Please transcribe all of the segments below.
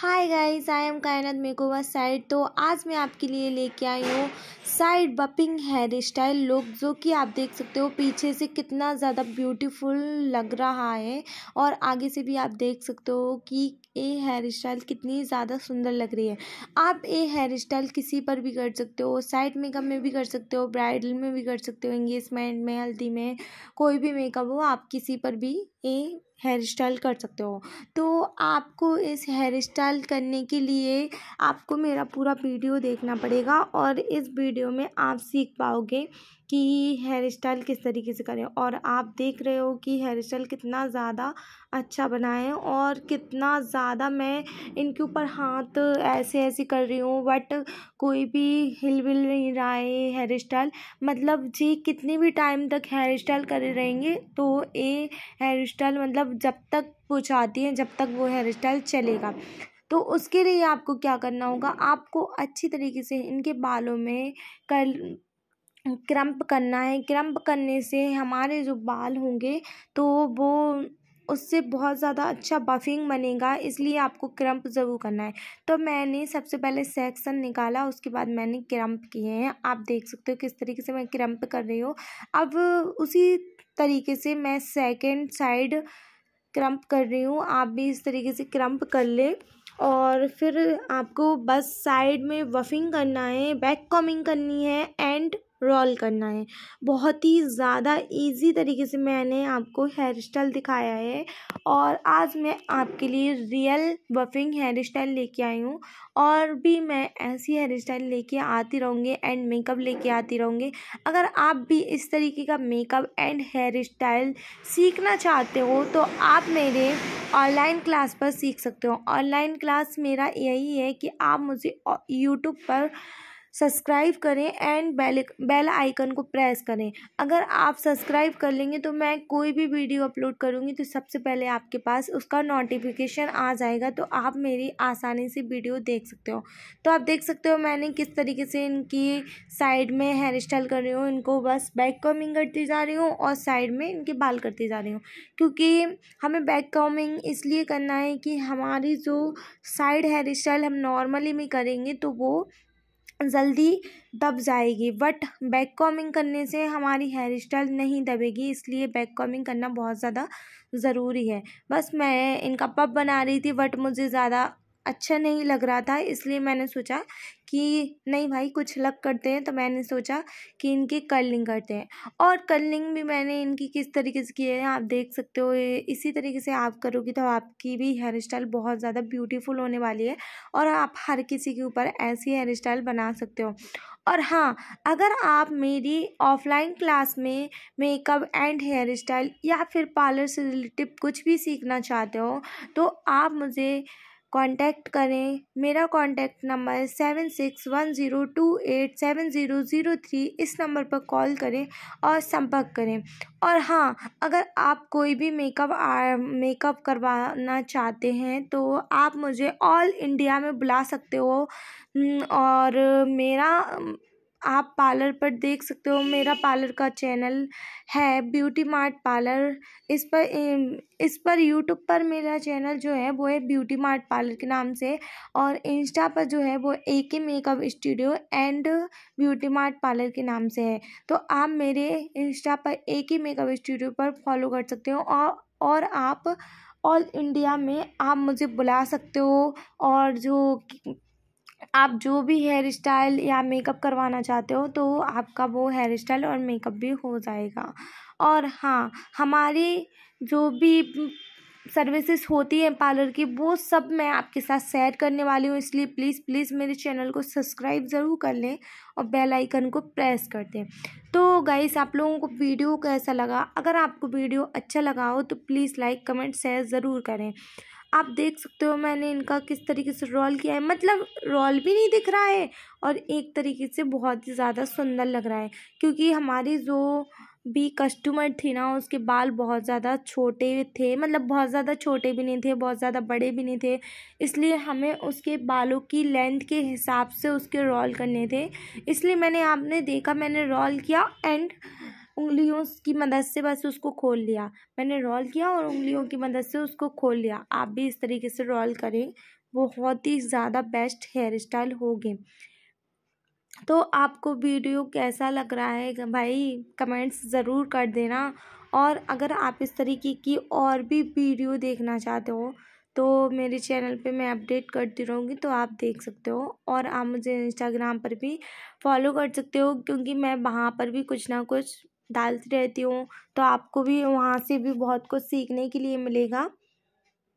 hi guys I am Kainat makeover side तो आज मैं आपके लिए लेके आई हूँ side bumping hair style look जो कि आप देख सकते हो पीछे से कितना ज़्यादा ब्यूटीफुल लग रहा है और आगे से भी आप देख सकते हो कि ये हेयर स्टाइल कितनी ज़्यादा सुंदर लग रही है आप ये हेयर स्टाइल किसी पर भी कर सकते हो साइड मेकअप में भी कर सकते हो ब्राइडल में भी कर सकते हो इंगेजमेंट में हल्दी में कोई भी मेकअप हो आप किसी पर भी ये हेयर स्टाइल कर सकते हो तो आपको इस हेयर स्टाइल करने के लिए आपको मेरा पूरा वीडियो देखना पड़ेगा और इस वीडियो में आप सीख पाओगे कि हेयर स्टाइल किस तरीके से करें और आप देख रहे हो कि हेयर स्टाइल कितना ज़्यादा अच्छा बनाए और कितना ज़्यादा मैं इनके ऊपर हाथ ऐसे ऐसे कर रही हूँ बट कोई भी हिल विल नहीं रहा है हेयर स्टाइल मतलब जी कितने भी टाइम तक हेयर स्टाइल करे रहेंगे तो ये हेयर स्टाइल मतलब जब तक वो चाहती हैं जब तक वो हेयर स्टाइल चलेगा तो उसके लिए आपको क्या करना होगा आपको अच्छी तरीके से इनके बालों में कर क्रम्प करना है क्रम्प करने से हमारे जो बाल होंगे तो वो उससे बहुत ज़्यादा अच्छा बफिंग बनेगा इसलिए आपको क्रम्प ज़रूर करना है तो मैंने सबसे पहले सेक्शन निकाला उसके बाद मैंने क्रम्प किए हैं आप देख सकते हो किस तरीके से मैं क्रम्प कर रही हूँ अब उसी तरीके से मैं सेकेंड साइड क्रम्प कर रही हूँ आप भी इस तरीके से क्रम्प कर ले और फिर आपको बस साइड में वफिंग करना है बैक कॉमिंग करनी है एंड रोल करना है बहुत ही ज़्यादा इजी तरीके से मैंने आपको हेयर स्टाइल दिखाया है और आज मैं आपके लिए रियल बफिंग हेयर स्टाइल लेके आई हूँ और भी मैं ऐसी हेयर स्टाइल लेके आती रहूँगी एंड मेकअप लेके आती रहूँगी अगर आप भी इस तरीके का मेकअप एंड हेयर स्टाइल सीखना चाहते हो तो आप मेरे ऑनलाइन क्लास पर सीख सकते हो ऑनलाइन क्लास मेरा यही है कि आप मुझे यूट्यूब पर सब्सक्राइब करें एंड बेल बेल आइकन को प्रेस करें अगर आप सब्सक्राइब कर लेंगे तो मैं कोई भी वीडियो अपलोड करूँगी तो सबसे पहले आपके पास उसका नोटिफिकेशन आ जाएगा तो आप मेरी आसानी से वीडियो देख सकते हो तो आप देख सकते हो मैंने किस तरीके से इनकी साइड में हेयर स्टाइल कर रही हूँ इनको बस बैक कॉमिंग करती जा रही हूँ और साइड में इनके बाल करती जा रही हूँ क्योंकि हमें बैक कॉमिंग इसलिए करना है कि हमारी जो साइड हेयर स्टाइल हम नॉर्मली में करेंगे तो वो जल्दी दब जाएगी बट बैक कॉमिंग करने से हमारी हेयर स्टाइल नहीं दबेगी इसलिए बैक कॉमिंग करना बहुत ज़्यादा ज़रूरी है बस मैं इनका पप बना रही थी बट मुझे ज़्यादा अच्छा नहीं लग रहा था इसलिए मैंने सोचा कि नहीं भाई कुछ लग करते हैं तो मैंने सोचा कि इनकी कर्लिंग करते हैं और कर्लिंग भी मैंने इनकी किस तरीके से की है आप देख सकते हो इसी तरीके से आप करोगी तो आपकी भी हेयर स्टाइल बहुत ज़्यादा ब्यूटीफुल होने वाली है और आप हर किसी के ऊपर ऐसी हेयर स्टाइल बना सकते हो और हाँ अगर आप मेरी ऑफलाइन क्लास में मेकअप एंड हेयर स्टाइल या फिर पार्लर से रिलेटिव कुछ भी सीखना चाहते हो तो आप मुझे कांटेक्ट करें मेरा contact number seven six one zero two eight seven zero zero three इस नंबर पर कॉल करें और संपर्क करें और हाँ अगर आप कोई भी मेकअप मेकअप करवाना चाहते हैं तो आप मुझे ऑल इंडिया में बुला सकते हो और मेरा आप पार्लर पर देख सकते हो मेरा पार्लर का चैनल है ब्यूटी मार्ट पार्लर इस पर इस पर यूट्यूब पर मेरा चैनल जो है वो है ब्यूटी मार्ट पार्लर के नाम से और इंस्टा पर जो है वो A K makeup studio and beauty mart parlour के नाम से है तो आप मेरे इंस्टा पर ए के मेकअप स्टूडियो पर फॉलो कर सकते हो और और आप ऑल इंडिया में आप मुझे बुला सकते हो और जो आप जो भी हेयर स्टाइल या मेकअप करवाना चाहते हो तो आपका वो हेयर स्टाइल और मेकअप भी हो जाएगा और हाँ हमारी जो भी सर्विसेज होती हैं पार्लर की वो सब मैं आपके साथ शेयर करने वाली हूँ इसलिए प्लीज़ प्लीज़ मेरे चैनल को सब्सक्राइब ज़रूर कर लें और बेल आइकन को प्रेस कर दें तो गाइस आप लोगों को वीडियो कैसा लगा अगर आपको वीडियो अच्छा लगा हो तो प्लीज़ लाइक कमेंट शेयर ज़रूर करें आप देख सकते हो मैंने इनका किस तरीके से रोल किया है मतलब रोल भी नहीं दिख रहा है और एक तरीके से बहुत ही ज़्यादा सुंदर लग रहा है क्योंकि हमारी जो भी कस्टमर थी ना उसके बाल बहुत ज़्यादा छोटे थे मतलब बहुत ज़्यादा छोटे भी नहीं थे बहुत ज़्यादा बड़े भी नहीं थे इसलिए हमें उसके बालों की लेंथ के हिसाब से उसके रोल करने थे इसलिए मैंने आपने देखा मैंने रोल किया एंड उंगलियों की मदद से बस उसको खोल लिया मैंने रोल किया और उंगलियों की मदद से उसको खोल लिया आप भी इस तरीके से रोल करें बहुत ही ज़्यादा बेस्ट हेयर स्टाइल होगी तो आपको वीडियो कैसा लग रहा है भाई कमेंट्स ज़रूर कर देना और अगर आप इस तरीके की और भी वीडियो देखना चाहते हो तो मेरे चैनल पे मैं अपडेट करती रहूँगी तो आप देख सकते हो और आप मुझे इंस्टाग्राम पर भी फॉलो कर सकते हो क्योंकि मैं वहाँ पर भी कुछ ना कुछ डालती रहती हूँ तो आपको भी वहाँ से भी बहुत कुछ सीखने के लिए मिलेगा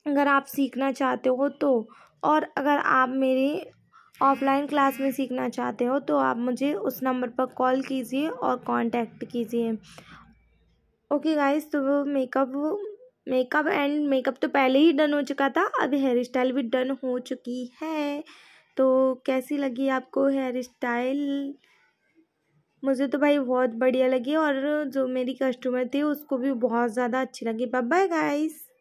अगर आप सीखना चाहते हो तो और अगर आप मेरी ऑफलाइन क्लास में सीखना चाहते हो तो आप मुझे उस नंबर पर कॉल कीजिए और कांटेक्ट कीजिए ओके गाइस तो मेकअप मेकअप एंड मेकअप तो पहले ही डन हो चुका था अब हेयर स्टाइल भी डन हो चुकी है तो कैसी लगी आपको हेयर स्टाइल मुझे तो भाई बहुत बढ़िया लगी और जो मेरी कस्टमर थी उसको भी बहुत ज़्यादा अच्छी लगी बाय बाय गाइस